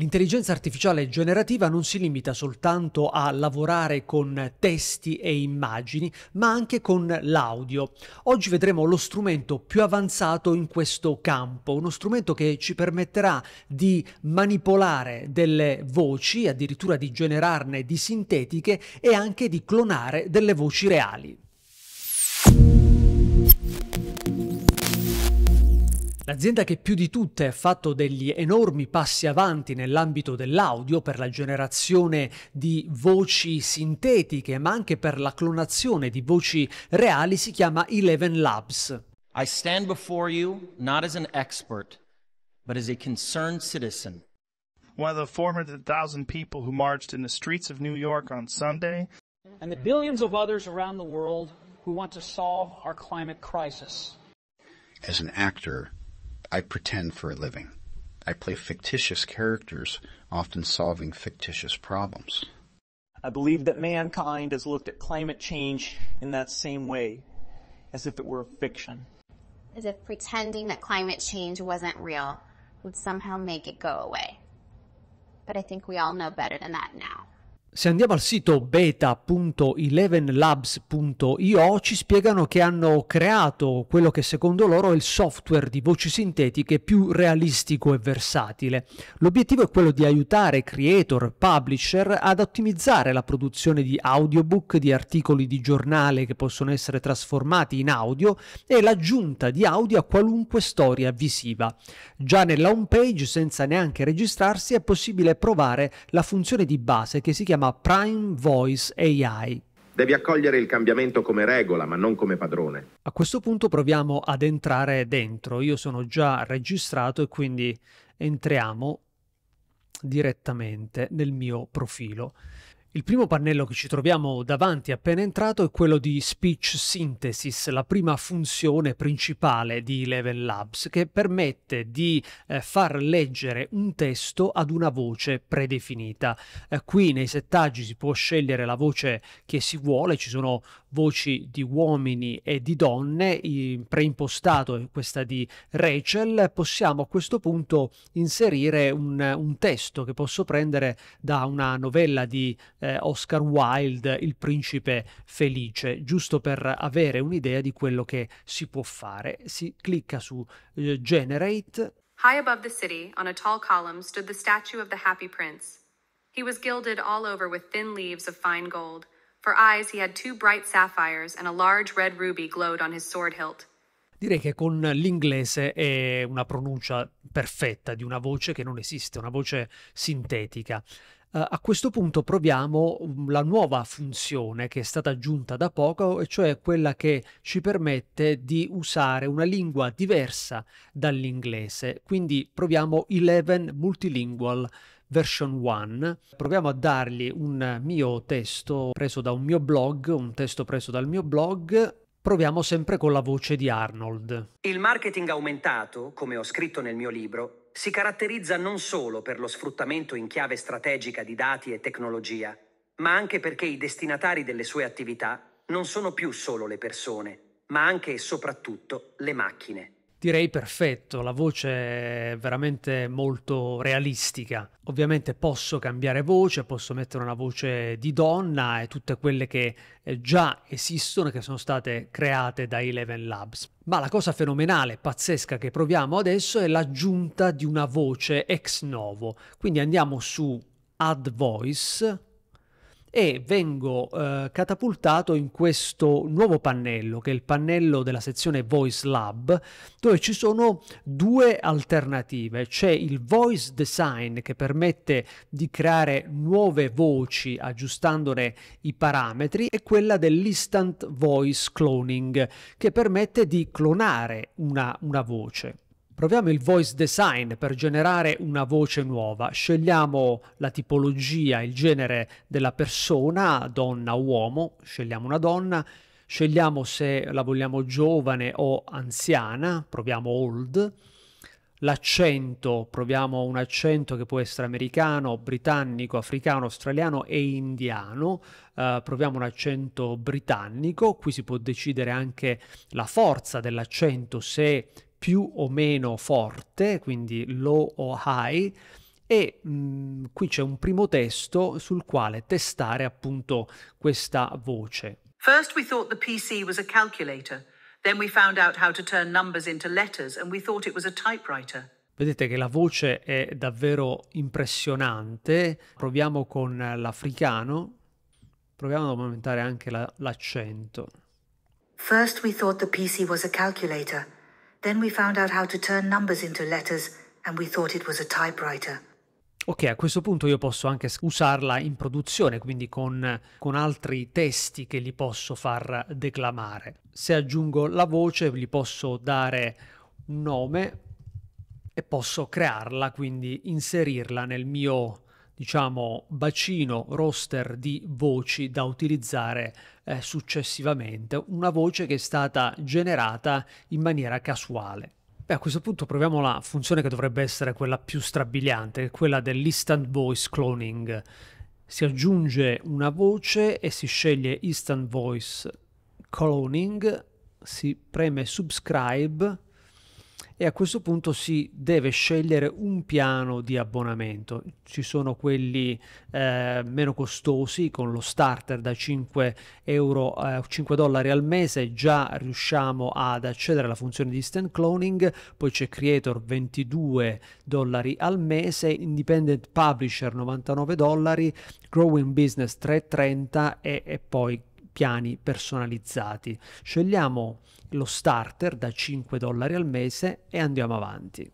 L'intelligenza artificiale generativa non si limita soltanto a lavorare con testi e immagini, ma anche con l'audio. Oggi vedremo lo strumento più avanzato in questo campo, uno strumento che ci permetterà di manipolare delle voci, addirittura di generarne di sintetiche e anche di clonare delle voci reali. L'azienda che più di tutte ha fatto degli enormi passi avanti nell'ambito dell'audio per la generazione di voci sintetiche, ma anche per la clonazione di voci reali, si chiama Eleven Labs. I stand before you not as an expert, but as a concerned citizen. One of the 400,000 people who marched in the streets of New York on Sunday, and the billions of others around the world who want to solve our climate crisis. As an actor, I pretend for a living. I play fictitious characters, often solving fictitious problems. I believe that mankind has looked at climate change in that same way, as if it were a fiction. As if pretending that climate change wasn't real would somehow make it go away. But I think we all know better than that now. Se andiamo al sito beta.elevenlabs.io ci spiegano che hanno creato quello che secondo loro è il software di voci sintetiche più realistico e versatile. L'obiettivo è quello di aiutare creator, publisher ad ottimizzare la produzione di audiobook, di articoli di giornale che possono essere trasformati in audio e l'aggiunta di audio a qualunque storia visiva. Già nella home page, senza neanche registrarsi, è possibile provare la funzione di base che si chiama chiama Prime Voice AI. Devi accogliere il cambiamento come regola, ma non come padrone. A questo punto proviamo ad entrare dentro. Io sono già registrato e quindi entriamo direttamente nel mio profilo. Il primo pannello che ci troviamo davanti appena entrato è quello di Speech Synthesis, la prima funzione principale di Level Labs che permette di eh, far leggere un testo ad una voce predefinita. Eh, qui nei settaggi si può scegliere la voce che si vuole, ci sono voci di uomini e di donne, preimpostato questa di Rachel, possiamo a questo punto inserire un, un testo che posso prendere da una novella di eh, Oscar Wilde, Il principe felice, giusto per avere un'idea di quello che si può fare. Si clicca su eh, Generate. High above the city, on a tall column, stood the statue of the happy prince. He was gilded all over with thin leaves of fine gold. For eyes he had two bright sapphires and a large red ruby glowed on his sword hilt. Direi che con l'inglese è una pronuncia perfetta di una voce che non esiste, una voce sintetica. Uh, a questo punto proviamo mm, la nuova funzione che è stata aggiunta da poco, e cioè quella che ci permette di usare una lingua diversa dall'inglese. Quindi proviamo 11 Multilingual version 1, proviamo a dargli un mio testo preso da un mio blog, un testo preso dal mio blog, proviamo sempre con la voce di Arnold. Il marketing aumentato, come ho scritto nel mio libro, si caratterizza non solo per lo sfruttamento in chiave strategica di dati e tecnologia, ma anche perché i destinatari delle sue attività non sono più solo le persone, ma anche e soprattutto le macchine direi perfetto, la voce è veramente molto realistica. Ovviamente posso cambiare voce, posso mettere una voce di donna e tutte quelle che eh, già esistono, e che sono state create da Eleven Labs. Ma la cosa fenomenale, pazzesca che proviamo adesso è l'aggiunta di una voce ex novo. Quindi andiamo su Add Voice e vengo eh, catapultato in questo nuovo pannello che è il pannello della sezione Voice Lab dove ci sono due alternative c'è il voice design che permette di creare nuove voci aggiustandone i parametri e quella dell'instant voice cloning che permette di clonare una, una voce Proviamo il voice design per generare una voce nuova. Scegliamo la tipologia, il genere della persona, donna o uomo, scegliamo una donna, scegliamo se la vogliamo giovane o anziana, proviamo old. L'accento, proviamo un accento che può essere americano, britannico, africano, australiano e indiano, uh, proviamo un accento britannico, qui si può decidere anche la forza dell'accento, se più o meno forte, quindi low o high, e mh, mm, qui c'è un primo testo sul quale testare appunto questa voce. First we thought the PC was a calculator, then we found out how to turn numbers into letters and we thought it was a typewriter. Vedete che la voce è davvero impressionante. Proviamo con l'africano. Proviamo ad aumentare anche la, l'accento. First we thought the PC was a calculator. Then we found out how to turn numbers into letters and we thought it was a typewriter. Ok, a questo punto io posso anche usarla in produzione, quindi con, con, altri testi che li posso far declamare. Se aggiungo la voce, gli posso dare un nome e posso crearla, quindi inserirla nel mio diciamo, bacino, roster di voci da utilizzare eh, successivamente, una voce che è stata generata in maniera casuale. Beh, a questo punto proviamo la funzione che dovrebbe essere quella più strabiliante, quella dell'instant voice cloning. Si aggiunge una voce e si sceglie instant voice cloning, si preme subscribe e a questo punto si deve scegliere un piano di abbonamento. Ci sono quelli eh, meno costosi con lo starter da 5, euro, eh, 5 dollari al mese, già riusciamo ad accedere alla funzione di stand cloning, poi c'è creator 22 dollari al mese, independent publisher 99 dollari, growing business 3,30 e, e poi piani personalizzati. Scegliamo lo starter da 5 dollari al mese e andiamo avanti.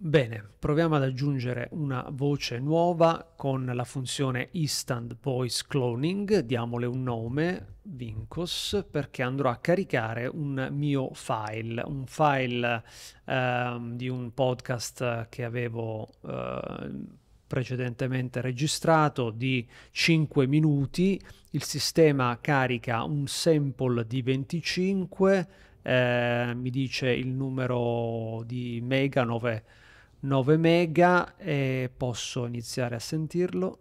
Bene, proviamo ad aggiungere una voce nuova con la funzione Instant Voice Cloning, diamole un nome, Vincos, perché andrò a caricare un mio file, un file eh, di un podcast che avevo eh, precedentemente registrato di 5 minuti, il sistema carica un sample di 25, eh, mi dice il numero di mega, 9, 9 mega e posso iniziare a sentirlo.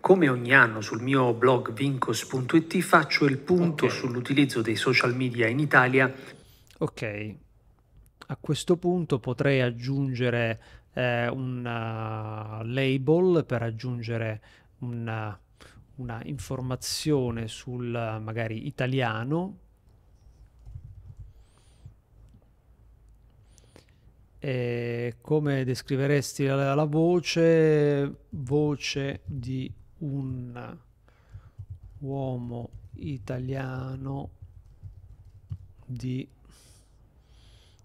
Come ogni anno sul mio blog vincos.it faccio il punto okay. sull'utilizzo dei social media in Italia. Ok, a questo punto potrei aggiungere eh, un label per aggiungere una, una informazione sul magari italiano E come descriveresti la, la, voce? Voce di un uomo italiano di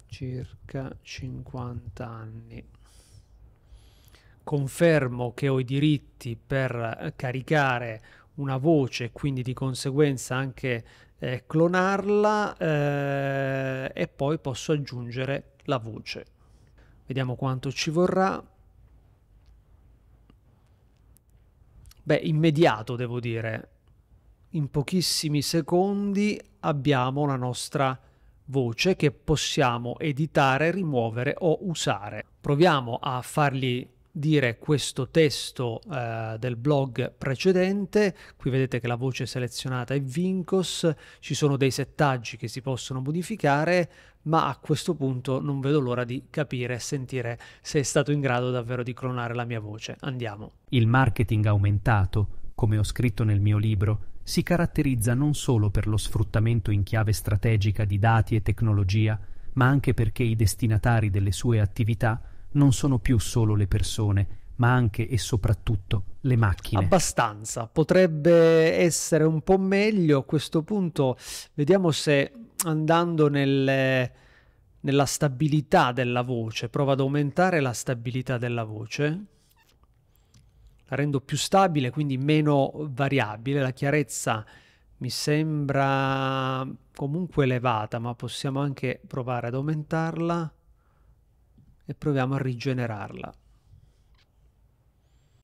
circa 50 anni confermo che ho i diritti per eh, caricare una voce e quindi di conseguenza anche eh, clonarla eh, e poi posso aggiungere la voce. Vediamo quanto ci vorrà. Beh, immediato devo dire. In pochissimi secondi abbiamo la nostra voce che possiamo editare, rimuovere o usare. Proviamo a fargli dire questo testo eh, del blog precedente, qui vedete che la voce selezionata è Vincos, ci sono dei settaggi che si possono modificare, ma a questo punto non vedo l'ora di capire e sentire se è stato in grado davvero di clonare la mia voce. Andiamo. Il marketing aumentato, come ho scritto nel mio libro, si caratterizza non solo per lo sfruttamento in chiave strategica di dati e tecnologia, ma anche perché i destinatari delle sue attività non sono più solo le persone, ma anche e soprattutto le macchine. Abbastanza, potrebbe essere un po' meglio a questo punto. Vediamo se andando nel, nella stabilità della voce, prova ad aumentare la stabilità della voce. La rendo più stabile, quindi meno variabile, la chiarezza mi sembra comunque elevata, ma possiamo anche provare ad aumentarla e proviamo a rigenerarla.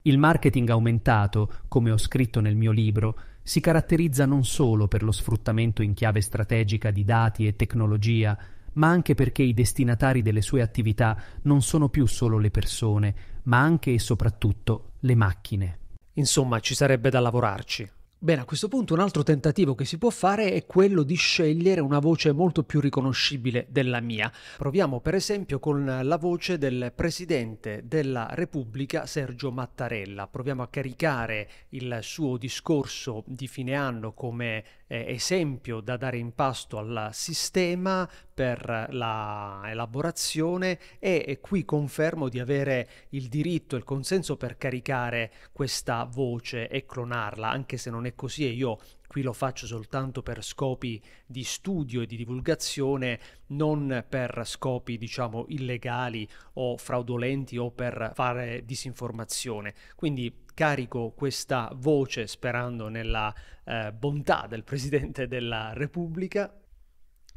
Il marketing aumentato, come ho scritto nel mio libro, si caratterizza non solo per lo sfruttamento in chiave strategica di dati e tecnologia, ma anche perché i destinatari delle sue attività non sono più solo le persone, ma anche e soprattutto le macchine. Insomma, ci sarebbe da lavorarci. Bene, a questo punto un altro tentativo che si può fare è quello di scegliere una voce molto più riconoscibile della mia. Proviamo per esempio con la voce del Presidente della Repubblica Sergio Mattarella. Proviamo a caricare il suo discorso di fine anno come eh, esempio da dare in pasto al sistema per la elaborazione e, e qui confermo di avere il diritto e il consenso per caricare questa voce e clonarla, anche se non è così e io qui lo faccio soltanto per scopi di studio e di divulgazione, non per scopi diciamo illegali o fraudolenti o per fare disinformazione. Quindi carico questa voce sperando nella eh, bontà del Presidente della Repubblica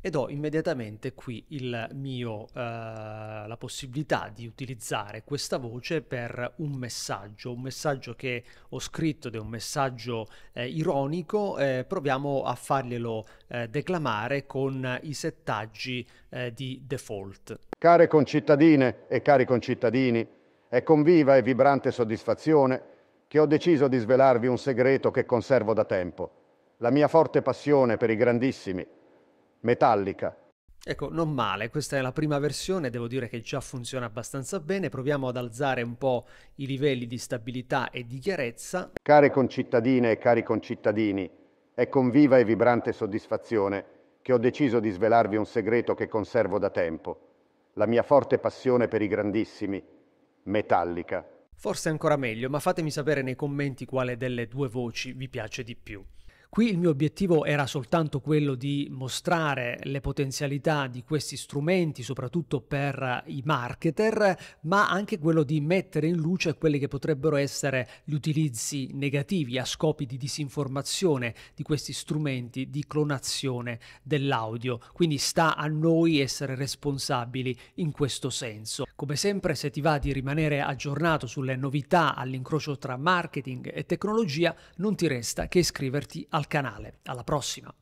ed ho immediatamente qui mio, eh, la possibilità di utilizzare questa voce per un messaggio, un messaggio che ho scritto ed è un messaggio eh, ironico, eh, proviamo a farglielo eh, declamare con i settaggi eh, di default. Care concittadine e cari concittadini, è con viva e vibrante soddisfazione che ho deciso di svelarvi un segreto che conservo da tempo, la mia forte passione per i grandissimi, metallica. Ecco, non male, questa è la prima versione, devo dire che già funziona abbastanza bene, proviamo ad alzare un po' i livelli di stabilità e di chiarezza. Care concittadine e cari concittadini, è con viva e vibrante soddisfazione che ho deciso di svelarvi un segreto che conservo da tempo, la mia forte passione per i grandissimi, metallica. Forse ancora meglio, ma fatemi sapere nei commenti quale delle due voci vi piace di più. Qui il mio obiettivo era soltanto quello di mostrare le potenzialità di questi strumenti, soprattutto per i marketer, ma anche quello di mettere in luce quelli che potrebbero essere gli utilizzi negativi a scopi di disinformazione di questi strumenti di clonazione dell'audio. Quindi sta a noi essere responsabili in questo senso. Come sempre, se ti va di rimanere aggiornato sulle novità all'incrocio tra marketing e tecnologia, non ti resta che iscriverti al al canale. Alla prossima!